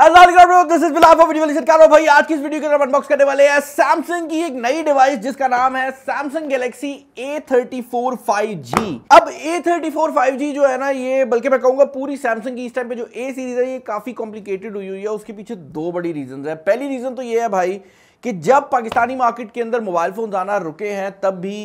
this is भाई आज की इस वीडियो के अंदर अनबॉक्स करने वाले हैं सैमसंग की एक नई डिवाइस जिसका नाम है सैमसंग गैलेक्सी A34 5G अब A34 5G जो है ना ये बल्कि मैं कहूंगा पूरी सैमसंग की इस टाइम पे जो ए सीरीज है ये काफी कॉम्प्लिकेटेड हुई हुई है उसके पीछे दो बड़ी रीजन है पहली रीजन तो ये है भाई कि जब पाकिस्तानी मार्केट के अंदर मोबाइल फोन आना रुके हैं तब भी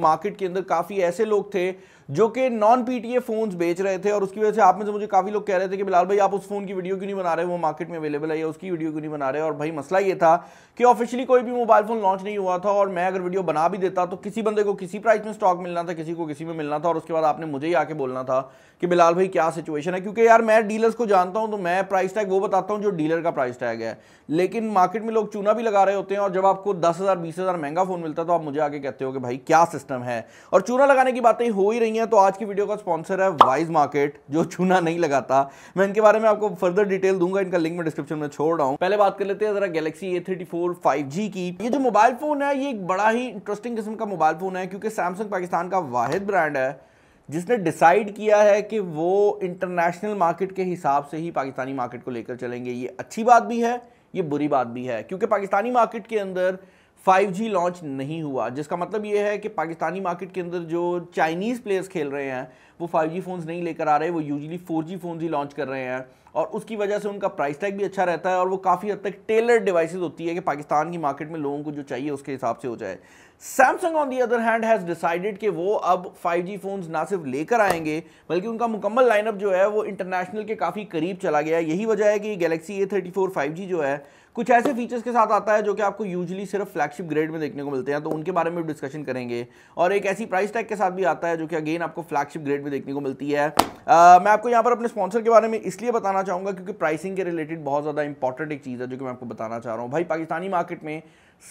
मार्केट के अंदर काफी ऐसे लोग थे जो कि नॉन पीटीए फोन्स बेच रहे थे और उसकी वजह से आप में से मुझे काफ़ी लोग कह रहे थे कि बिलाल भाई आप उस फोन की वीडियो क्यों नहीं बना रहे वो मार्केट में अवेलेबल है या उसकी वीडियो क्यों नहीं बना रहे और भाई मसला ये था कि ऑफिशियली कोई भी मोबाइल फोन लॉन्च नहीं हुआ था और मैं अगर वीडियो बना भी देता तो किसी बंदे को किसी प्राइस में स्टॉक मिलना था किसी को किसी में मिलना था और उसके बाद आपने मुझे ही आके बोलना था कि बिलाल भाई क्या सिचुएशन है क्योंकि यार मैं डीलर्स को जानता हूं तो मैं प्राइस टैग वो बताता हूं जो डीलर का प्राइस टैग है लेकिन मार्केट में लोग चूना भी लगा रहे होते हैं और जब आपको दस हज़ार महंगा फ़ोन मिलता है तो आप मुझे आके कहते हो कि भाई क्या सिस्टम है और चूना लगाने की बातें हो ही रही है तो आज की वीडियो का स्पॉन्सर है वाइज मार्केट जो चूना नहीं लगाता मैं इनके बारे में आपको फर्दर डिटेल दूंगा इनका लिंक मैं डिस्क्रिप्शन में छोड़ रहा हूँ पहले बात कर लेते हैं जरा गैलेक्सी ए थर्टी की ये जो मोबाइल फोन है ये एक बड़ा ही इंटरेस्टिंग किस्म का मोबाइल फोन है क्योंकि सैमसंग पाकिस्तान का वाहिद ब्रांड है जिसने डिसाइड किया है कि वो इंटरनेशनल मार्केट के हिसाब से ही पाकिस्तानी मार्केट को लेकर चलेंगे ये अच्छी बात भी है ये बुरी बात भी है क्योंकि पाकिस्तानी मार्केट के अंदर 5G लॉन्च नहीं हुआ जिसका मतलब ये है कि पाकिस्तानी मार्केट के अंदर जो चाइनीज़ प्लेयर्स खेल रहे हैं वो 5G फ़ोन्स नहीं लेकर आ रहे वो यूजली 4G फ़ोन्स ही लॉन्च कर रहे हैं और उसकी वजह से उनका प्राइस टैग भी अच्छा रहता है और वो काफ़ी हद तक टेलर डिवाइसेस होती है कि पाकिस्तान की मार्केट में लोगों को जो चाहिए उसके हिसाब से हो जाए Samsung on the other hand has decided कि वो अब 5G फोन्स ना सिर्फ लेकर आएंगे बल्कि उनका मुकम्मल लाइनअप जो है वो इंटरनेशनल के काफ़ी करीब चला गया यही वजह है कि Galaxy A thirty four five G जो है कुछ ऐसे फीचर्स के साथ आता है जो कि आपको यूजुअली सिर्फ फ्लैगशिप ग्रेड में देखने को मिलते हैं तो उनके बारे में डिस्कशन करेंगे और एक ऐसी प्राइस टैग के साथ भी आता है जो कि अगेन आपको फ्लैगशिप ग्रेड में देखने को मिलती है आ, मैं आपको यहाँ पर अपने स्पॉन्सर के बारे में इसलिए बताना चाहूँगा क्योंकि प्राइसिंग के रिलेटेड बहुत ज़्यादा इंपॉर्टेंट एक चीज़ है जो कि मैं आपको बताना चाह रहा हूँ भाई पाकिस्तानी मार्केट में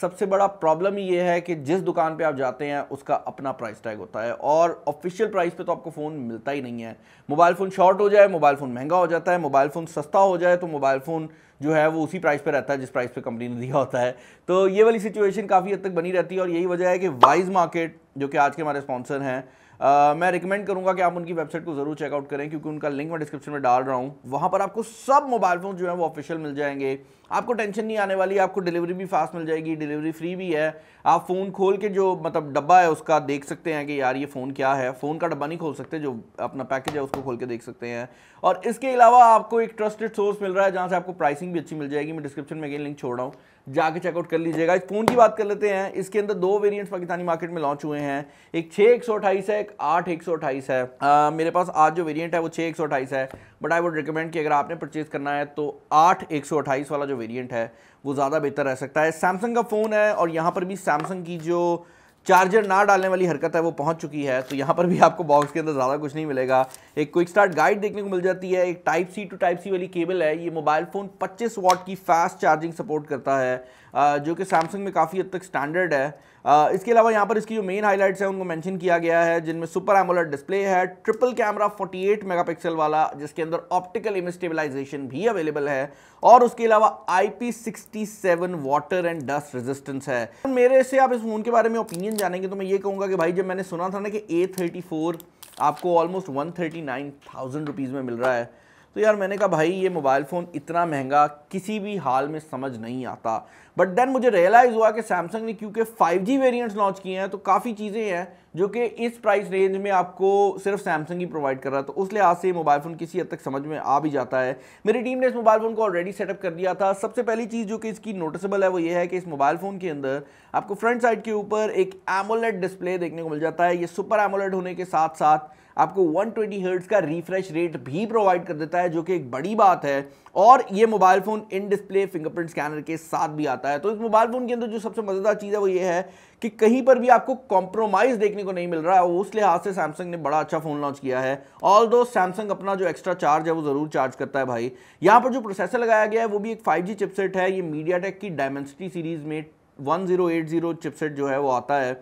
सबसे बड़ा प्रॉब्लम ये है कि जिस दुकान पे आप जाते हैं उसका अपना प्राइस टैग होता है और ऑफिशियल प्राइस पे तो आपको फ़ोन मिलता ही नहीं है मोबाइल फ़ोन शॉर्ट हो जाए मोबाइल फ़ोन महंगा हो जाता है मोबाइल फ़ोन सस्ता हो जाए तो मोबाइल फ़ोन जो है वो उसी प्राइस पे रहता है जिस प्राइस पे कंपनी ने दिया होता है तो ये वाली सिचुएशन काफ़ी हद तक बनी रहती है और यही वजह है कि वाइज मार्केट जो कि आज के हमारे स्पॉन्सर हैं मैं रिकमेंड करूंगा कि आप उनकी वेबसाइट को जरूर चेकआउट करें क्योंकि उनका लिंक मैं डिस्क्रिप्शन में डाल रहा हूँ वहाँ पर आपको सब मोबाइल फ़ोन जो है वो ऑफिशियल मिल जाएंगे आपको टेंशन नहीं आने वाली आपको डिलीवरी भी फास्ट मिल जाएगी डिलीवरी फ्री भी है आप फ़ोन खोल के जो मतलब डब्बा है उसका देख सकते हैं कि यार ये फ़ोन क्या है फ़ोन का डब्बा नहीं खोल सकते जो अपना पैकेज है उसको खोल के देख सकते हैं और इसके अलावा आपको एक ट्रस्टेड सोर्स मिल रहा है जहाँ से आपको प्राइसिंग भी अच्छी मिल जाएगी मैं डिस्क्रिप्शन में अगेन लिंक छोड़ रहा हूँ जाके चेकआउट कर लीजिएगा इस फ़ोन की बात कर लेते हैं इसके अंदर दो वेरिएंट्स पाकिस्तानी मार्केट में लॉन्च हुए हैं एक छः एक सौ अट्ठाईस है एक आठ एक सौ अट्ठाईस है आ, मेरे पास आज जो वेरिएंट है वो छः एक सौ अट्ठाईस है बट आई वुड रिकमेंड कि अगर आपने परचेज़ करना है तो आठ एक सौ अट्ठाईस वाला जो वेरियंट है वो ज़्यादा बेहतर रह सकता है सैमसंग का फ़ोन है और यहाँ पर भी सैमसंग की जो चार्जर ना डालने वाली हरकत है वो पहुंच चुकी है तो यहाँ पर भी आपको बॉक्स के अंदर ज़्यादा कुछ नहीं मिलेगा एक क्विक स्टार्ट गाइड देखने को मिल जाती है एक type C to type C वाली केबल है ये मोबाइल फ़ोन 25 वॉट की फास्ट चार्जिंग सपोर्ट करता है जो कि सैमसंग में काफ़ी हद तक स्टैंडर्ड है इसके अलावा यहाँ पर इसकी जो मेन हाईलाइट्स हैं उनको मेंशन किया गया है जिनमें सुपर एमोलर डिस्प्ले है ट्रिपल कैमरा 48 मेगापिक्सल वाला जिसके अंदर ऑप्टिकल इमेज स्टेबलाइजेशन भी अवेलेबल है और उसके अलावा IP67 water and dust resistance है मेरे से आप इस फ़ोन के बारे में ओपिनियन जानेंगे तो मैं ये कहूँगा कि भाई जब मैंने सुना था ना कि A34 आपको ऑलमोस्ट वन थर्टी में मिल रहा है तो यार मैंने कहा भाई ये मोबाइल फ़ोन इतना महंगा किसी भी हाल में समझ नहीं आता बट देन मुझे रियलाइज़ हुआ कि सैमसंग ने क्योंकि 5G वेरिएंट्स लॉन्च किए हैं तो काफ़ी चीज़ें हैं जो कि इस प्राइस रेंज में आपको सिर्फ सैमसंग ही प्रोवाइड कर रहा है तो उस लिहाज से मोबाइल फ़ोन किसी हद तक समझ में आ भी जाता है मेरी टीम ने इस मोबाइल फ़ोन को ऑलरेडी सेटअप कर दिया था सबसे पहली चीज़ जो कि इसकी नोटिसबल है वो ये है कि इस मोबाइल फ़ोन के अंदर आपको फ्रंट साइड के ऊपर एक एमोलेट डिस्प्ले देखने को मिल जाता है ये सुपर एमोलेट होने के साथ साथ आपको 120 हर्ट्ज़ का रिफ्रेश रेट भी प्रोवाइड कर देता है जो कि एक बड़ी बात है और ये mobile phone in display fingerprint scanner के साथ भी आता है तो इस मोबाइल फ़ोन के अंदर जो सबसे मज़ेदार चीज़ है वो ये है कि कहीं पर भी आपको कॉम्प्रोमाइज़ देखने को नहीं मिल रहा है उस लिहाज से सैमसंग ने बड़ा अच्छा फ़ोन लॉन्च किया है ऑल दो सैमसंग अपना जो एक्स्ट्रा चार्ज है वो ज़रूर चार्ज करता है भाई यहां पर जो प्रोसेसर लगाया गया है वो भी एक फाइव चिपसेट है ये मीडिया की डायमेंसिटी सीरीज़ में वन जीरो चिपसेट जो है वो आता है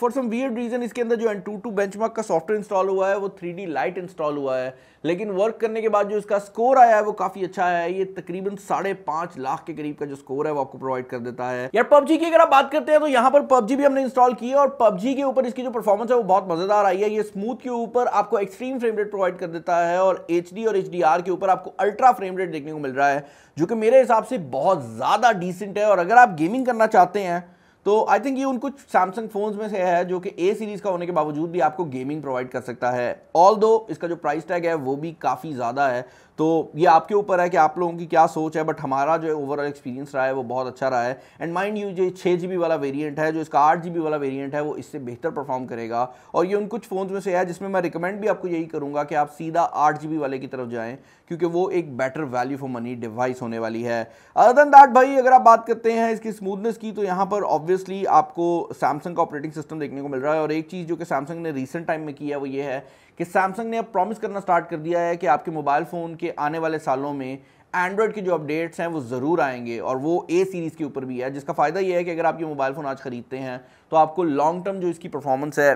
फॉर सम वियर्ड रीजन इसके अंदर जो एन टू टू बेंच का सॉफ्टवेयर इंस्टॉल हुआ है वो थ्री डी लाइट इंस्टॉल हुआ है लेकिन वर्क करने के बाद जो इसका स्कोर आया है वो काफी अच्छा है ये तकरीबन साढ़े पांच लाख के करीब का जो स्कोर है वो आपको प्रोवाइड कर देता है यार पबजी की अगर आप बात करते हैं तो यहाँ पर पबजी भी हमने इंस्टॉल की है और पबजी के ऊपर इसकी जो परफॉर्मेंस है वो बहुत मजेदार आई है ये स्मूथ के ऊपर आपको एक्सट्रीम फ्रेम रेट प्रोवाइड कर देता है और एच और एच के ऊपर आपको अल्ट्रा फ्रेम रेट देखने को मिल रहा है जो कि मेरे हिसाब से बहुत ज्यादा डिसेंट है और अगर आप गेमिंग करना चाहते हैं तो आई थिंक ये उन कुछ सैमसंग फोन्स में से है जो कि ए सीरीज़ का होने के बावजूद भी आपको गेमिंग प्रोवाइड कर सकता है ऑल दो इसका जो प्राइस टैग है वो भी काफ़ी ज़्यादा है तो ये आपके ऊपर है कि आप लोगों की क्या सोच है बट हमारा जो ओवरऑल एक्सपीरियंस रहा है वो बहुत अच्छा रहा है एंड माइंड यू जो छः जी वाला वेरियंट है जो इसका आठ जी वाला वेरियंट है वो इससे बेहतर परफॉर्म करेगा और ये उन कुछ फ़ोन्स में से है जिसमें मैं रिकमेंड भी आपको यही करूँगा कि आप सीधा आठ जी वाले की तरफ जाएँ क्योंकि वो एक better value for money device होने वाली है अदर दैन दैट भाई अगर आप बात करते हैं इसकी स्मूथनेस की तो यहाँ पर ऑब्वियसली आपको सैमसंग का ऑपरेटिंग सिस्टम देखने को मिल रहा है और एक चीज़ जो कि सैमसंग ने रिसेंट टाइम में किया है वो ये है कि सैमसंग ने अब प्रॉमिस करना स्टार्ट कर दिया है कि आपके मोबाइल फ़ोन के कि आने वाले सालों में एंड्रॉयड की जो अपडेट्स हैं वो ज़रूर आएंगे और वो ए सीरीज़ के ऊपर भी है जिसका फ़ायदा ये है कि अगर आप ये मोबाइल फ़ोन आज ख़रीदते हैं तो आपको लॉन्ग टर्म जो इसकी परफॉर्मेंस है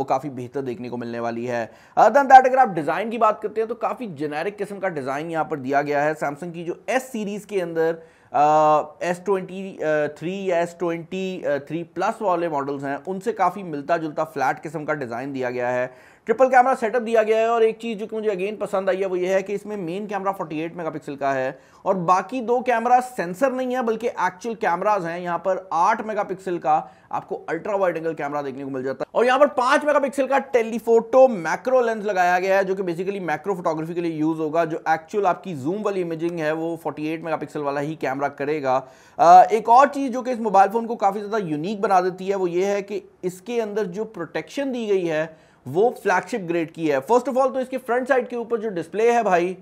वो काफ़ी बेहतर देखने को मिलने वाली है अदर दैट अगर आप डिज़ाइन की बात करते हैं तो काफ़ी जेनेरिक किस्म का डिज़ाइन यहाँ पर दिया गया है सैमसंग की जो एस सीरीज़ के अंदर एस ट्वेंटी थ्री या एस ट्वेंटी थ्री प्लस वाले मॉडल्स हैं उनसे काफ़ी मिलता जुलता फ्लैट किस्म का डिज़ाइन दिया गया है ट्रिपल कैमरा सेटअप दिया गया है और एक चीज़ जो कि मुझे अगेन पसंद आई है वो ये है कि इसमें मेन कैमरा 48 मेगापिक्सल का है और बाकी दो कैमरा सेंसर नहीं है बल्कि एक्चुअल कैमराज हैं यहाँ पर 8 मेगापिक्सल का आपको अल्ट्रा वाइड एंगल कैमरा देखने को मिल जाता है और यहाँ पर 5 मेगापिक्सल का टेलीफोटो मैक्रो लेंस लगाया गया है जो कि बेसिकली मैक्रो फोटोग्राफी के लिए यूज़ होगा जो एक्चुअल आपकी जूम वाली इमेजिंग है वो फोर्टी एट वाला ही कैमरा करेगा एक और चीज़ जो कि इस मोबाइल फ़ोन को काफ़ी ज़्यादा यूनिक बना देती है वो ये है कि इसके अंदर जो प्रोटेक्शन दी गई है वो फ्लैगशिप ग्रेड की है फर्स्ट ऑफ ऑल तो इसके फ्रंट साइड के ऊपर जो डिस्प्ले है भाई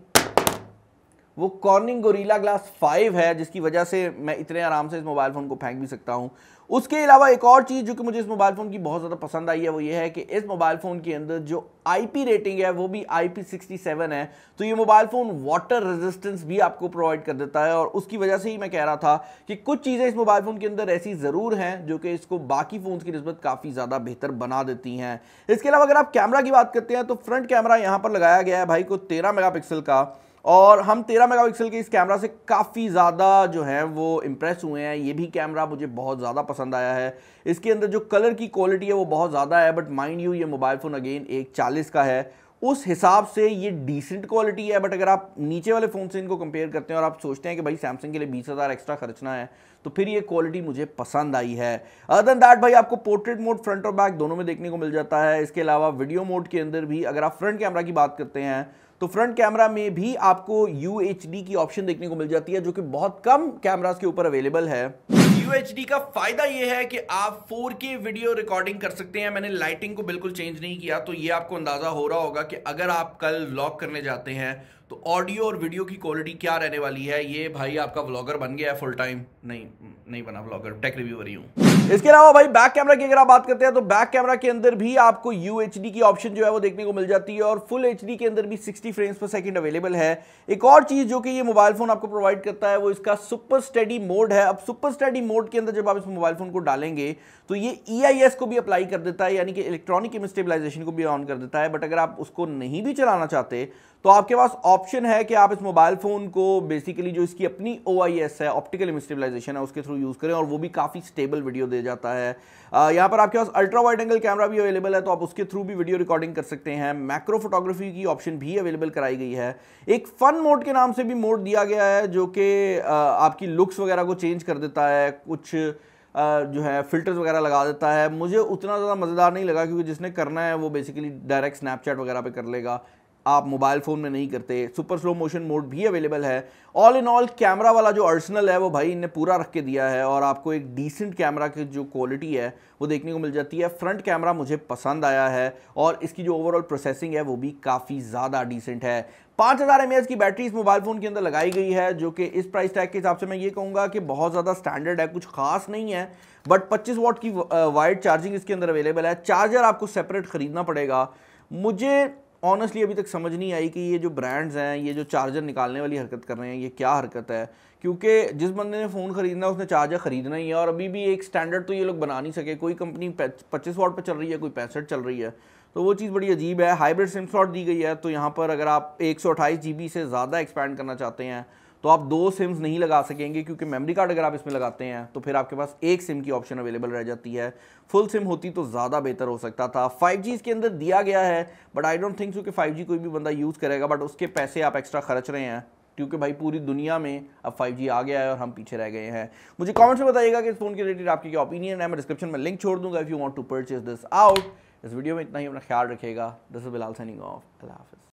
वो कॉर्निंग गोरीला ग्लास फाइव है जिसकी वजह से मैं इतने आराम से इस मोबाइल फ़ोन को फेंक भी सकता हूं उसके अलावा एक और चीज़ जो कि मुझे इस मोबाइल फ़ोन की बहुत ज़्यादा पसंद आई है वो ये है कि इस मोबाइल फ़ोन के अंदर जो आईपी रेटिंग है वो भी आईपी 67 है तो ये मोबाइल फ़ोन वाटर रेजिस्टेंस भी आपको प्रोवाइड कर देता है और उसकी वजह से ही मैं कह रहा था कि कुछ चीज़ें इस मोबाइल फ़ोन के अंदर ऐसी ज़रूर हैं जो कि इसको बाकी फ़ोन की नस्बत काफ़ी ज़्यादा बेहतर बना देती हैं इसके अलावा अगर आप कैमरा की बात करते हैं तो फ्रंट कैमरा यहाँ पर लगाया गया है भाई को तेरह मेगा का और हम 13 मेगापिक्सल के इस कैमरा से काफ़ी ज़्यादा जो है वो इम्प्रेस हुए हैं ये भी कैमरा मुझे बहुत ज़्यादा पसंद आया है इसके अंदर जो कलर की क्वालिटी है वो बहुत ज़्यादा है बट माइंड यू ये मोबाइल फ़ोन अगेन एक चालीस का है उस हिसाब से ये डिसेंट क्वालिटी है बट अगर आप नीचे वाले फ़ोन से इनको कंपेयर करते हैं और आप सोचते हैं कि भाई सैमसंग के लिए बीस हज़ार एक्स्ट्रा खर्चना है तो फिर ये क्वालिटी मुझे पसंद आई है अदर दैट भाई आपको पोर्ट्रेट मोड फ्रंट और बैक दोनों में देखने को मिल जाता है इसके अलावा वीडियो मोड के अंदर भी अगर आप फ्रंट कैमरा की बात करते हैं तो फ्रंट कैमरा में भी आपको यू की ऑप्शन देखने को मिल जाती है जो कि बहुत कम कैमराज के ऊपर अवेलेबल है UHD का फायदा यह है कि आप 4K वीडियो रिकॉर्डिंग कर सकते हैं मैंने लाइटिंग को बिल्कुल चेंज नहीं किया तो यह आपको अंदाजा हो रहा होगा कि अगर आप कल व्लॉग करने जाते हैं तो ऑडियो और वीडियो की क्वालिटी क्या रहने वाली है ये भाई आपका व्लॉगर बन गया है फुल टाइम नहीं नहीं बना व्लॉगर टेक रिव्यू ही हूँ इसके अलावा भाई बैक कैमरा की अगर आप बात करते हैं तो बैक कैमरा के अंदर भी आपको यू की ऑप्शन जो है वो देखने को मिल जाती है और फुल एच के अंदर भी 60 फ्रेम्स पर सेकंड अवेलेबल है एक और चीज़ जो कि ये मोबाइल फोन आपको प्रोवाइड करता है वो इसका सुपर स्टडी मोड है अब सुपर स्टडी मोड के अंदर जब आप इस मोबाइल फोन को डालेंगे तो ये ई e को भी अप्लाई कर देता है यानी कि इलेक्ट्रॉनिक इमेज को भी ऑन कर देता है बट अगर आप उसको नहीं भी चलाना चाहते तो आपके पास ऑप्शन है कि आप इस मोबाइल फ़ोन को बेसिकली जो इसकी अपनी ओ है ऑप्टिकल इमेज है उसके थ्रू यूज़ करें और वो भी काफ़ी स्टेबल वीडियो दे जाता है यहाँ पर आपके पास अल्ट्रा वाइड एंगल कैमरा भी अवेलेबल है तो आप उसके थ्रू भी वीडियो रिकॉर्डिंग कर सकते हैं मैक्रो फोटोग्राफी की ऑप्शन भी अवेलेबल कराई गई है एक फन मोड के नाम से भी मोड दिया गया है जो कि आपकी लुक्स वगैरह को चेंज कर देता है कुछ जो है फिल्टर्स वगैरह लगा देता है मुझे उतना ज़्यादा मज़ेदार नहीं लगा क्योंकि जिसने करना है वो बेसिकली डायरेक्ट स्नैपचैट वगैरह पे कर लेगा आप मोबाइल फ़ोन में नहीं करते सुपर स्लो मोशन मोड भी अवेलेबल है ऑल इन ऑल कैमरा वाला जो अर्सनल है वो भाई इनने पूरा रख के दिया है और आपको एक डिसेंट कैमरा की जो क्वालिटी है वो देखने को मिल जाती है फ्रंट कैमरा मुझे पसंद आया है और इसकी जो ओवरऑल प्रोसेसिंग है वो भी काफ़ी ज़्यादा डिसेंट है पाँच हज़ार एम की बैटरी इस मोबाइल फ़ोन के अंदर लगाई गई है जो कि इस प्राइस टैग के हिसाब से मैं ये कहूँगा कि बहुत ज़्यादा स्टैंडर्ड है कुछ खास नहीं है बट पच्चीस वॉट की वाइड चार्जिंग इसके अंदर अवेलेबल है चार्जर आपको सेपरेट ख़रीदना पड़ेगा मुझे ऑनेस्टली अभी तक समझ नहीं आई कि ये जो ब्रांड्स हैं ये जो चार्जर निकालने वाली हरकत कर रहे हैं ये क्या हरकत है क्योंकि जिस बंदे ने फ़ोन ख़रीदना उसने चार्जर ख़रीदना ही है और अभी भी एक स्टैंडर्ड तो ये लोग बना नहीं सके कोई कंपनी पच्चीस वाट पर चल रही है कोई पैंसठ चल रही है तो वो चीज़ बड़ी अजीब है हाइब्रिड सिम स्लॉट दी गई है तो यहाँ पर अगर आप एक सौ से ज़्यादा एक्सपैंड करना चाहते हैं तो आप दो सिम्स नहीं लगा सकेंगे क्योंकि मेमोरी कार्ड अगर आप इसमें लगाते हैं तो फिर आपके पास एक सिम की ऑप्शन अवेलेबल रह जाती है फुल सिम होती तो ज़्यादा बेहतर हो सकता था फाइव जी इसके अंदर दिया गया है but I don't think so कि फाइव जी कोई भी बंदा यूज़ करेगा बट उसके पैसे आप एक्स्ट्रा खर्च रहे हैं क्योंकि भाई पूरी दुनिया में अब 5G आ गया है और हम पीछे रह गए हैं मुझे कॉमेंट्स में बताइएगा कि इस फोन के रिलेटेड आपकी क्या ओपिनियन है मैं डिस्क्रिप्शन में लिंक छोड़ दूंगा if you want to purchase this out इस वीडियो में इतना ही अपना ख्याल रखेगा this is Bilal signing off अल्लाह हाफिज़